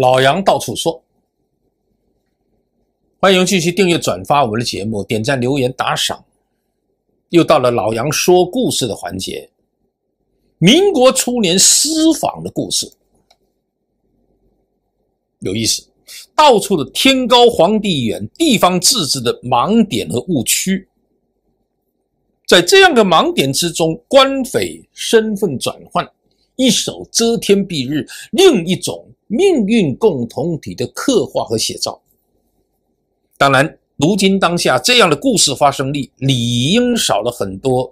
老杨到处说，欢迎继续订阅、转发我们的节目，点赞、留言、打赏。又到了老杨说故事的环节，民国初年私访的故事，有意思，道出了天高皇帝远、地方自治的盲点和误区。在这样的盲点之中，官匪身份转换。一手遮天蔽日，另一种命运共同体的刻画和写照。当然，如今当下这样的故事发生率理应少了很多，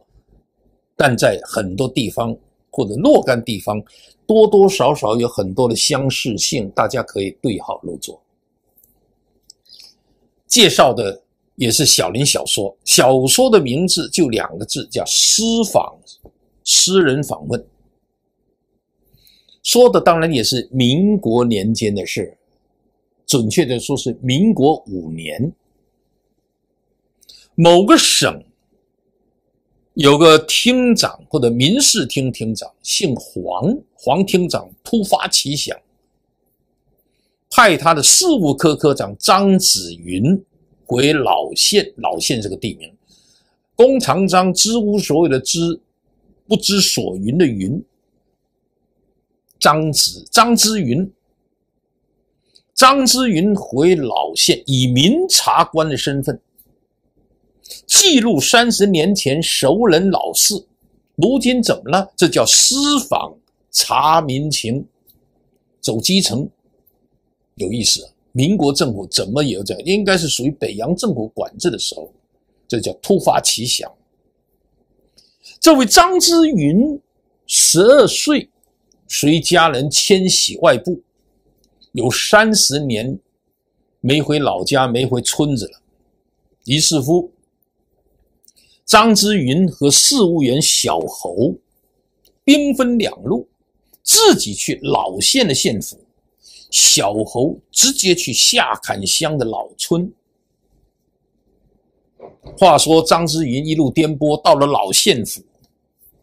但在很多地方或者若干地方，多多少少有很多的相似性，大家可以对号入座。介绍的也是小林小说，小说的名字就两个字，叫私访，私人访问。说的当然也是民国年间的事，准确的说是民国五年，某个省有个厅长或者民事厅厅长姓黄，黄厅长突发奇想，派他的事务科科长张子云回老县，老县这个地名，公长张知无所谓的知，不知所云的云。张子张之云，张之云回老县以民察官的身份记录三十年前熟人老事，如今怎么了？这叫私访查民情，走基层，有意思。民国政府怎么有这样？应该是属于北洋政府管制的时候，这叫突发奇想。这位张之云十二岁。随家人迁徙外部，有三十年没回老家、没回村子了。于是乎，张之云和事务员小侯兵分两路，自己去老县的县府，小侯直接去下坎乡的老村。话说张之云一路颠簸到了老县府，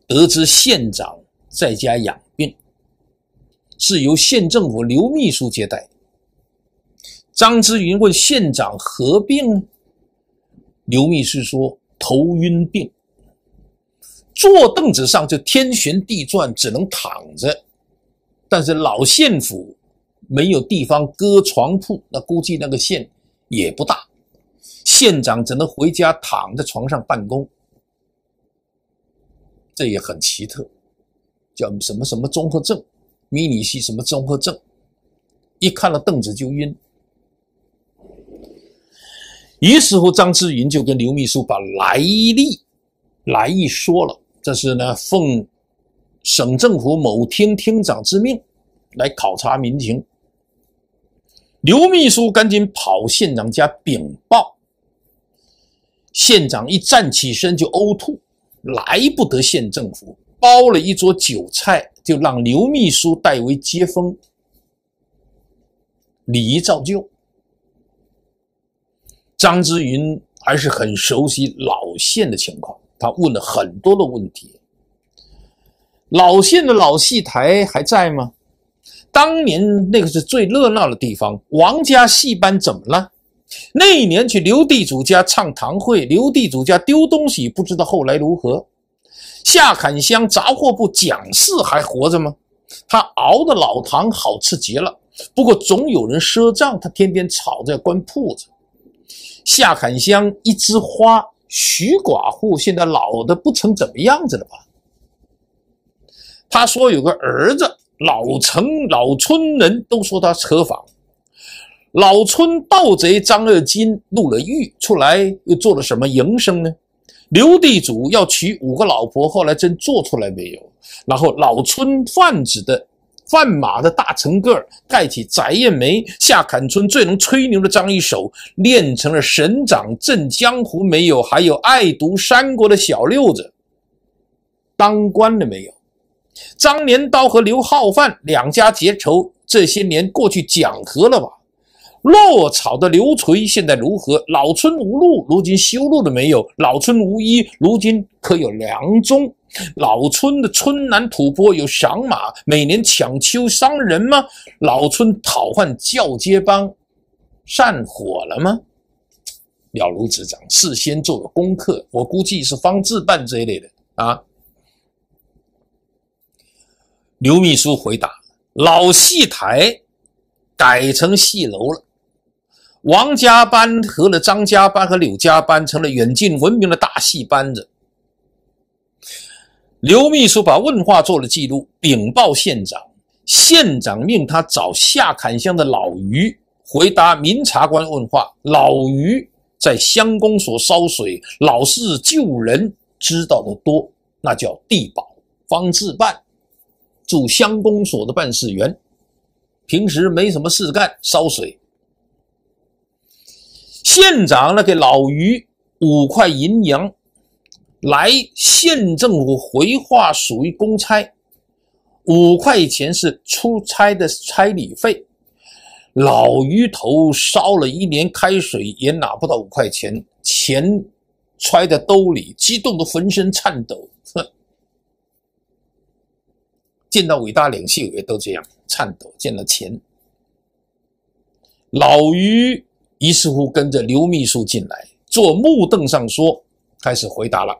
得知县长在家养。是由县政府刘秘书接待。张之云问县长合并，刘秘书说头晕病，坐凳子上就天旋地转，只能躺着。但是老县府没有地方搁床铺，那估计那个县也不大，县长只能回家躺在床上办公。这也很奇特，叫什么什么综合症。迷你士什么综合症，一看了凳子就晕。于是乎，张志云就跟刘秘书把来历来意说了。这是呢，奉省政府某厅厅长之命来考察民情。刘秘书赶紧跑县长家禀报，县长一站起身就呕吐，来不得县政府。包了一桌酒菜，就让刘秘书代为接风。礼仪照旧。张之云还是很熟悉老县的情况，他问了很多的问题。老县的老戏台还在吗？当年那个是最热闹的地方。王家戏班怎么了？那一年去刘地主家唱堂会，刘地主家丢东西，不知道后来如何。夏侃香杂货铺蒋氏还活着吗？他熬的老糖好吃极了，不过总有人赊账，他天天吵着要关铺子。夏侃香一枝花，徐寡妇现在老的不成怎么样子了吧？他说有个儿子，老城老村人都说他扯谎。老村盗贼张二金入了狱，出来又做了什么营生呢？刘地主要娶五个老婆，后来真做出来没有？然后老村贩子的贩马的大成个儿盖起翟艳梅，下坎村最能吹牛的张一手练成了神掌镇江湖没有？还有爱读三国的小六子当官了没有？张连刀和刘浩范两家结仇，这些年过去讲和了吧？落草的刘锤现在如何？老村无路，如今修路了没有？老村无衣，如今可有粮种？老村的村南土坡有赏马，每年抢秋伤人吗？老村讨饭叫接帮，善火了吗？了如指掌，事先做了功课。我估计是方志办这一类的啊。刘秘书回答：“老戏台改成戏楼了。”王家班和了张家班和柳家班成了远近闻名的大戏班子。刘秘书把问话做了记录，禀报县长。县长命他找下坎乡的老余回答民察官问话。老余在乡公所烧水，老是救人，知道的多，那叫地保方志办，驻乡公所的办事员，平时没什么事干，烧水。县长呢给老余五块银洋，来县政府回话属于公差，五块钱是出差的差旅费。老余头烧了一年开水也拿不到五块钱，钱揣在兜里，激动的浑身颤抖。呵，见到伟大领袖也都这样颤抖，见到钱，老余。于是乎，跟着刘秘书进来，坐木凳上说，开始回答了。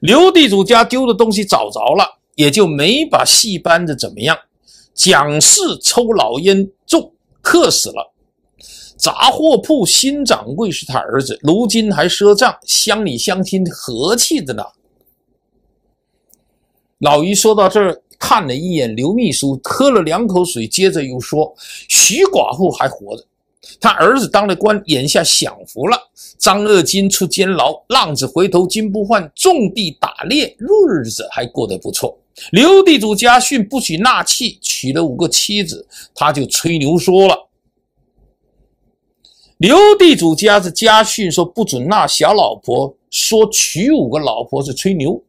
刘地主家丢的东西找着了，也就没把戏班子怎么样。蒋氏抽老烟重，咳死了。杂货铺新掌柜是他儿子，如今还赊账，乡里乡亲和气着呢。老于说到这儿，看了一眼刘秘书，喝了两口水，接着又说，徐寡妇还活着。他儿子当了官，眼下享福了。张二金出监牢，浪子回头金不换，种地打猎，日子还过得不错。刘地主家训不许纳妾，娶了五个妻子，他就吹牛说了。刘地主家是家训说不准纳小老婆，说娶五个老婆是吹牛。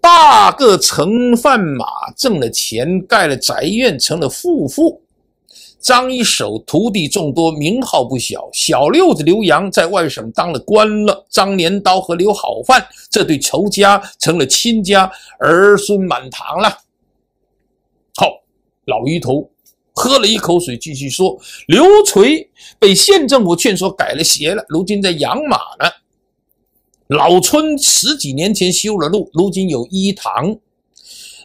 大个成贩马，挣了钱，盖了宅院，成了富户。张一手徒弟众多，名号不小。小六子刘洋在外省当了官了。张镰刀和刘好饭这对仇家成了亲家，儿孙满堂了。好，老鱼头喝了一口水，继续说：刘锤被县政府劝说改了邪了，如今在养马呢。老村十几年前修了路，如今有一塘。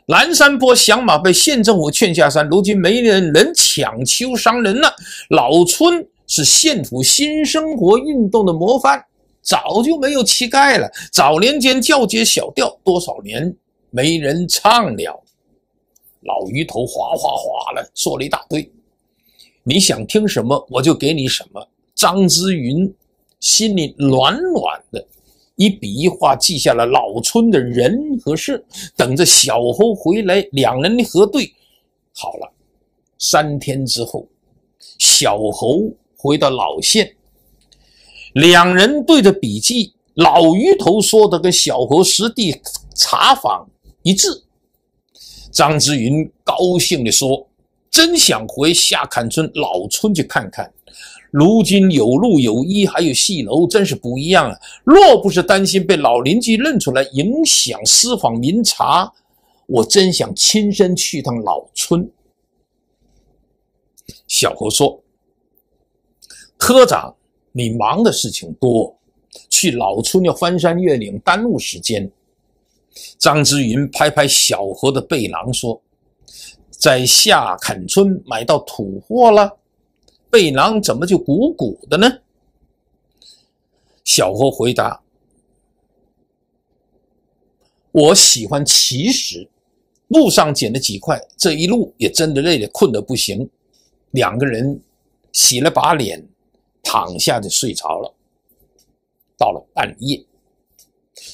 蓝山波响马被县政府劝下山，如今没人能抢秋伤人了。老村是县土新生活运动的模范，早就没有乞丐了。早年间叫街小调，多少年没人唱了。老鱼头哗哗哗了，说了一大堆。你想听什么，我就给你什么。张之云心里暖暖的。一笔一画记下了老村的人和事，等着小侯回来，两人核对好了。三天之后，小侯回到老县，两人对着笔记，老鱼头说的跟小侯实地查访一致。张之云高兴地说。真想回下坎村老村去看看，如今有路有衣，还有戏楼，真是不一样啊！若不是担心被老邻居认出来影响私访民察，我真想亲身去趟老村。小何说：“科长，你忙的事情多，去老村要翻山越岭，耽误时间。”张之云拍拍小何的背囊说。在下坎村买到土货了，背囊怎么就鼓鼓的呢？小猴回答：“我喜欢奇石，路上捡了几块。这一路也真的累的困得不行。两个人洗了把脸，躺下就睡着了。到了半夜，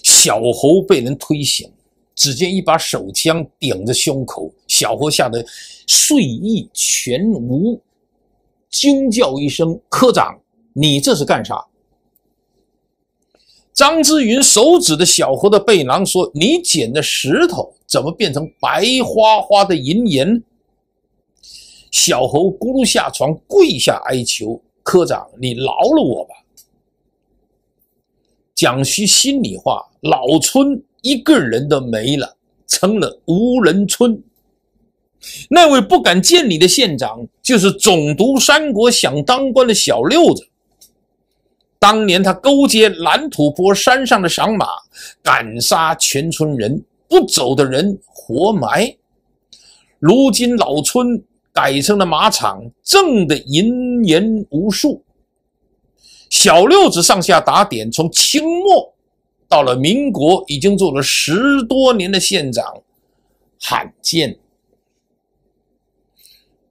小猴被人推醒，只见一把手枪顶着胸口。”小猴吓得睡意全无，惊叫一声：“科长，你这是干啥？”张之云手指着小猴的背囊说：“你捡的石头怎么变成白花花的银盐？”小猴咕噜下床，跪下哀求：“科长，你饶了我吧！”讲句心里话，老村一个人都没了，成了无人村。那位不敢见你的县长，就是总督三国想当官的小六子。当年他勾结蓝土坡山上的赏马，赶杀全村人，不走的人活埋。如今老村改成了马场，挣的银元无数。小六子上下打点，从清末到了民国，已经做了十多年的县长，罕见。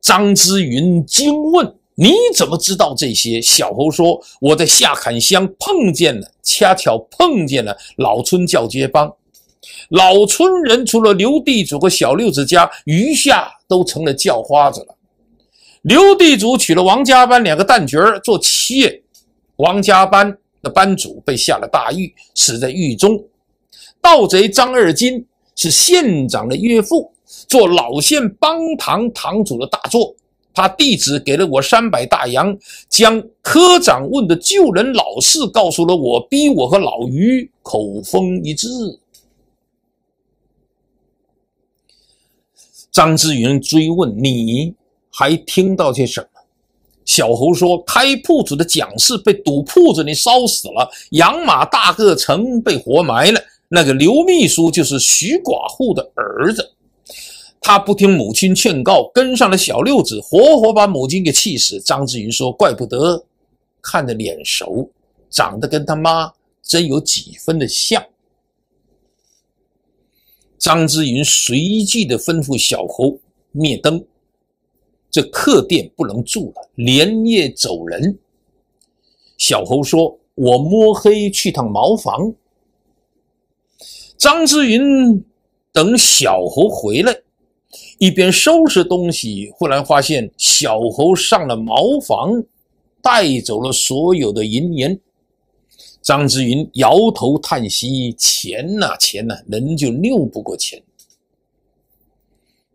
张之云惊问：“你怎么知道这些？”小猴说：“我在下砍乡碰见了，恰巧碰见了老村叫街帮。老村人除了刘地主和小六子家，余下都成了叫花子了。刘地主娶了王家班两个旦角做妾，王家班的班主被下了大狱，死在狱中。盗贼张二金是县长的岳父。”做老县帮堂堂主的大作，他弟子给了我三百大洋，将科长问的救人老事告诉了我，逼我和老于口风一致。张志云追问：“你还听到些什么？”小侯说：“开铺子的蒋氏被堵铺子里烧死了，养马大个城被活埋了，那个刘秘书就是徐寡妇的儿子。”他不听母亲劝告，跟上了小六子，活活把母亲给气死。张之云说：“怪不得看着脸熟，长得跟他妈真有几分的像。”张之云随即的吩咐小猴灭灯，这客店不能住了，连夜走人。小猴说：“我摸黑去趟茅房。”张之云等小猴回来。一边收拾东西，忽然发现小猴上了茅房，带走了所有的银元。张之云摇头叹息：“钱呐钱呐，人就拗不过钱。”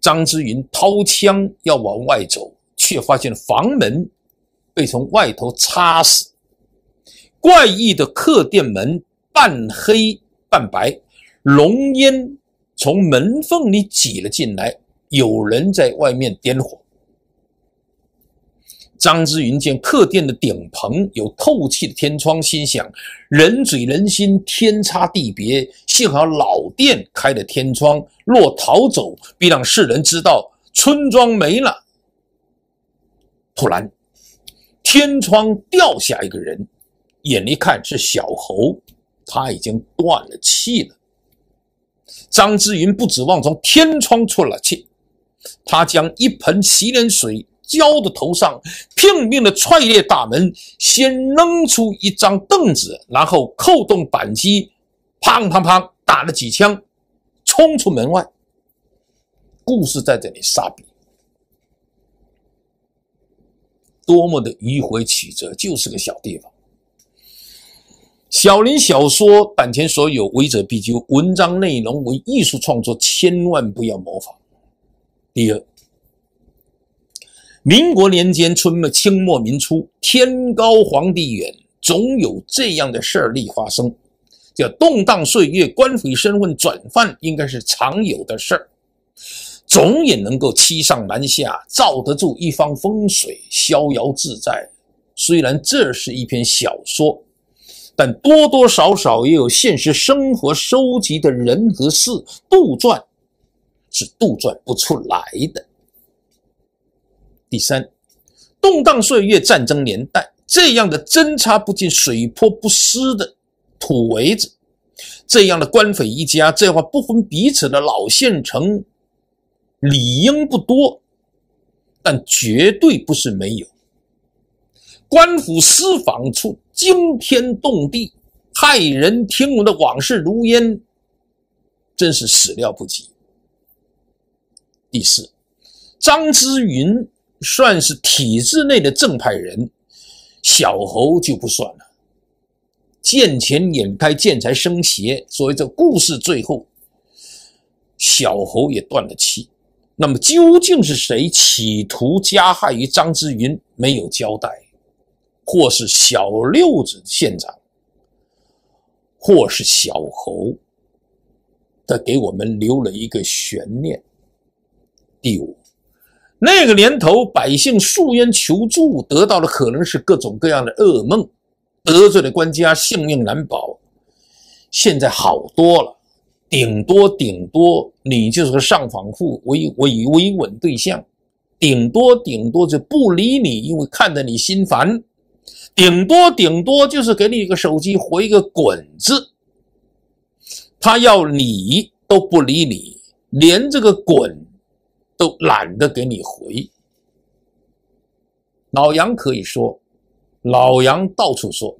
张之云掏枪要往外走，却发现房门被从外头插死。怪异的客店门半黑半白，浓烟从门缝里挤了进来。有人在外面点火。张之云见客店的顶棚有透气的天窗，心想：人嘴人心，天差地别。幸好老店开了天窗，若逃走，必让世人知道村庄没了。突然，天窗掉下一个人，眼一看是小猴，他已经断了气了。张之云不指望从天窗出了气。他将一盆洗脸水浇的头上，拼命地踹裂大门，先扔出一张凳子，然后扣动扳机，砰砰砰打了几枪，冲出门外。故事在这里煞笔，多么的迂回曲折，就是个小地方。小林小说，版权所有，违者必究。文章内容为艺术创作，千万不要模仿。第二，民国年间、春末、清末民初，天高皇帝远，总有这样的事儿例发生，叫动荡岁月，官府身份转换应该是常有的事儿，总也能够欺上瞒下，造得住一方风水，逍遥自在。虽然这是一篇小说，但多多少少也有现实生活收集的人和事杜撰。是杜撰不出来的。第三，动荡岁月、战争年代，这样的针插不进、水泼不湿的土围子，这样的官匪一家、这话不分彼此的老县城，理应不多，但绝对不是没有。官府私访处惊天动地、骇人听闻的往事如烟，真是始料不及。第四，张之云算是体制内的正派人，小侯就不算了。见钱眼开，见财生邪，所以这故事最后，小侯也断了气。那么究竟是谁企图加害于张之云？没有交代，或是小六子县长，或是小侯，他给我们留了一个悬念。第五，那个年头，百姓诉冤求助，得到的可能是各种各样的噩梦，得罪了官家，性命难保。现在好多了，顶多顶多你就是个上访户，维维维稳对象，顶多顶多就不理你，因为看得你心烦，顶多顶多就是给你一个手机回一个滚字，他要理都不理你，连这个滚。都懒得给你回。老杨可以说，老杨到处说。